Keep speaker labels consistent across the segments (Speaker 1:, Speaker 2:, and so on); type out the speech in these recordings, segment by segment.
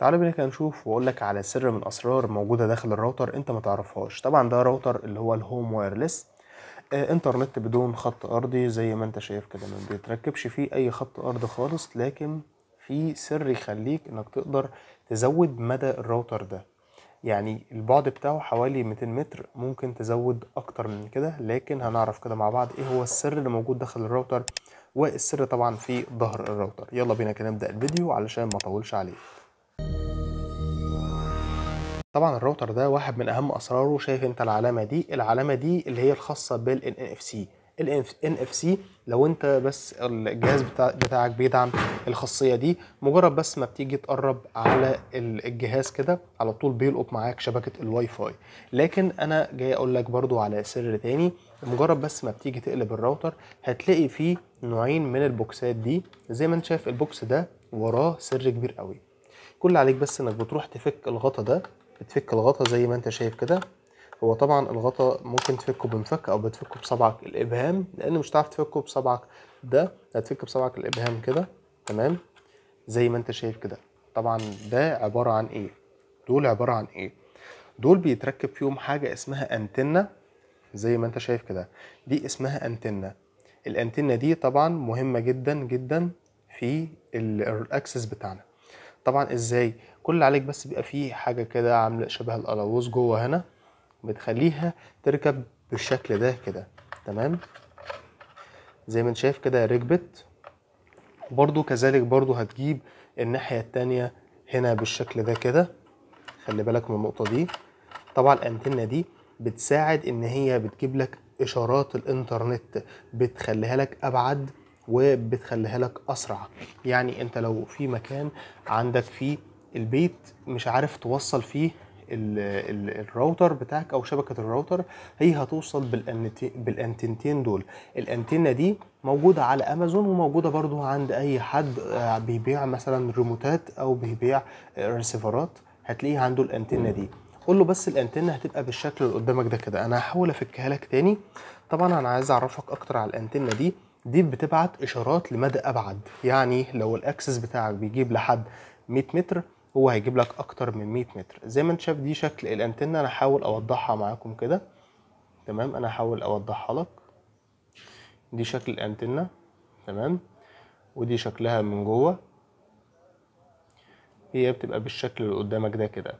Speaker 1: تعالى بينا كده نشوف واقول لك على سر من اسرار موجوده داخل الراوتر انت ما تعرفهاش طبعا ده راوتر اللي هو الهوم وايرلس آه انترنت بدون خط ارضي زي ما انت شايف كده ما بيتركبش فيه اي خط ارضي خالص لكن في سر يخليك انك تقدر تزود مدى الراوتر ده يعني البعد بتاعه حوالي 200 متر ممكن تزود اكتر من كده لكن هنعرف كده مع بعض ايه هو السر اللي موجود داخل الراوتر والسر طبعا في ظهر الراوتر يلا بينا كده نبدا الفيديو علشان ما اطولش عليه طبعا الراوتر ده واحد من اهم اسراره شايف انت العلامه دي العلامه دي اللي هي الخاصه بالان اف سي الان اف سي لو انت بس الجهاز بتاع بتاعك بيدعم الخاصيه دي مجرد بس ما بتيجي تقرب على الجهاز كده على طول بيلقط معاك شبكه الواي فاي لكن انا جاي اقول لك برضو على سر تاني مجرد بس ما بتيجي تقلب الراوتر هتلاقي فيه نوعين من البوكسات دي زي ما انت شايف البوكس ده وراه سر كبير قوي كل عليك بس انك بتروح تفك الغطا ده بتفك الغطا زي ما انت شايف كده هو طبعا الغطا ممكن تفكه بمفك او بتفكه بصبعك الابهام لان مش هتعرف تفكه بصبعك ده هتفك بصبعك الابهام كده تمام زي ما انت شايف كده طبعا ده عباره عن ايه دول عباره عن ايه دول بيتركب فيهم حاجه اسمها انتنه زي ما انت شايف كده دي اسمها انتنه الانتنه دي طبعا مهمه جدا جدا في الاكسس بتاعنا طبعا ازاي كل اللي عليك بس بيبقى فيه حاجة كده عاملة شبه القلاووز جوه هنا بتخليها تركب بالشكل ده كده تمام زي ما انت شايف كده ركبت برضو كذلك برضو هتجيب الناحية التانية هنا بالشكل ده كده خلي بالك من النقطة دي طبعا الانتنة دي بتساعد ان هي بتجيب لك اشارات الانترنت بتخليها لك ابعد وبتخليها لك اسرع يعني انت لو في مكان عندك فيه البيت مش عارف توصل فيه الراوتر بتاعك او شبكه الراوتر هي هتوصل بالانتنتين دول الانتنه دي موجوده على امازون وموجوده برضو عند اي حد آه، بيبيع مثلا ريموتات او بيبيع آه، ريسيفرات هتلاقيه عنده الانتنه دي قول له بس الانتنه هتبقى بالشكل اللي قدامك ده كده انا هحاول افكها لك تاني طبعا انا عايز اعرفك اكتر على الانتنه دي دي بتبعت اشارات لمدى ابعد يعني لو الاكسس بتاعك بيجيب لحد 100 متر هو هيجيب لك اكتر من 100 متر زي ما انت شايف دي شكل الانتنه انا هحاول اوضحها معاكم كده تمام انا هحاول اوضحها لك دي شكل الانتنه تمام ودي شكلها من جوه هي بتبقى بالشكل اللي قدامك ده كده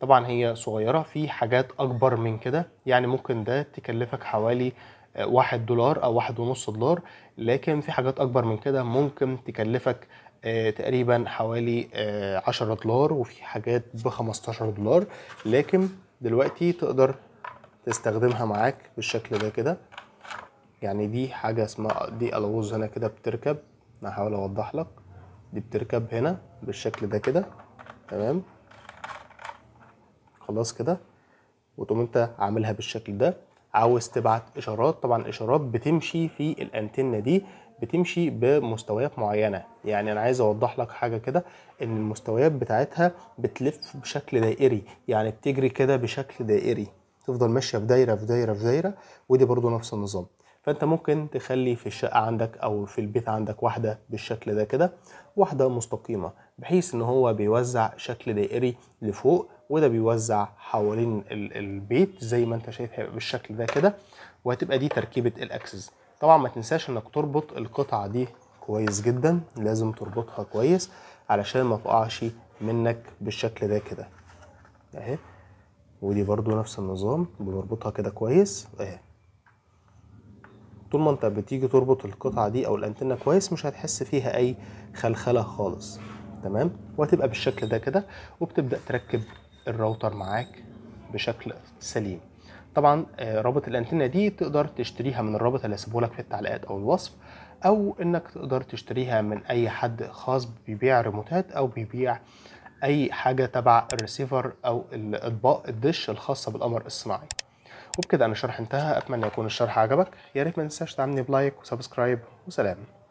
Speaker 1: طبعا هي صغيره في حاجات اكبر من كده يعني ممكن ده تكلفك حوالي آه، واحد دولار او واحد ونص دولار لكن في حاجات اكبر من كده ممكن تكلفك آه، تقريبا حوالي 10 آه، دولار وفي حاجات ب 15 دولار لكن دلوقتي تقدر تستخدمها معاك بالشكل ده كده يعني دي حاجة اسمها دي ألغوز هنا كده بتركب أنا هحاول أوضح لك دي بتركب هنا بالشكل ده كده تمام خلاص كده وتقوم انت عاملها بالشكل ده عاوز تبعت اشارات طبعا الاشارات بتمشي في الانتنه دي بتمشي بمستويات معينه يعني انا عايز اوضح لك حاجه كده ان المستويات بتاعتها بتلف بشكل دائري يعني بتجري كده بشكل دائري تفضل ماشيه في دايره في دايره في دايره ودي برضو نفس النظام فانت ممكن تخلي في الشقه عندك او في البيت عندك واحده بالشكل ده كده واحده مستقيمه بحيث ان هو بيوزع شكل دائري لفوق وده بيوزع حوالين البيت زي ما انت شايف هيبقى بالشكل ده كده وهتبقى دي تركيبه الاكسس طبعا ما تنساش انك تربط القطعه دي كويس جدا لازم تربطها كويس علشان ما تقعش منك بالشكل ده كده اهي ودي برضو نفس النظام بنربطها كده كويس اهي طول ما انت بتيجي تربط القطعه دي او الانتنه كويس مش هتحس فيها اي خلخله خالص تمام وهتبقى بالشكل ده كده وبتبدا تركب الراوتر معاك بشكل سليم طبعا آه، رابط الانتنه دي تقدر تشتريها من الرابط اللي هسيبه لك في التعليقات او الوصف او انك تقدر تشتريها من اي حد خاص بيبيع ريموتات او بيبيع اي حاجه تبع الريسيفر او الاطباق الدش الخاصه بالقمر الصناعي وبكده انا الشرح انتهى اتمنى يكون الشرح عجبك يا ريت ما تنساش تدعمني بلايك وسبسكرايب وسلام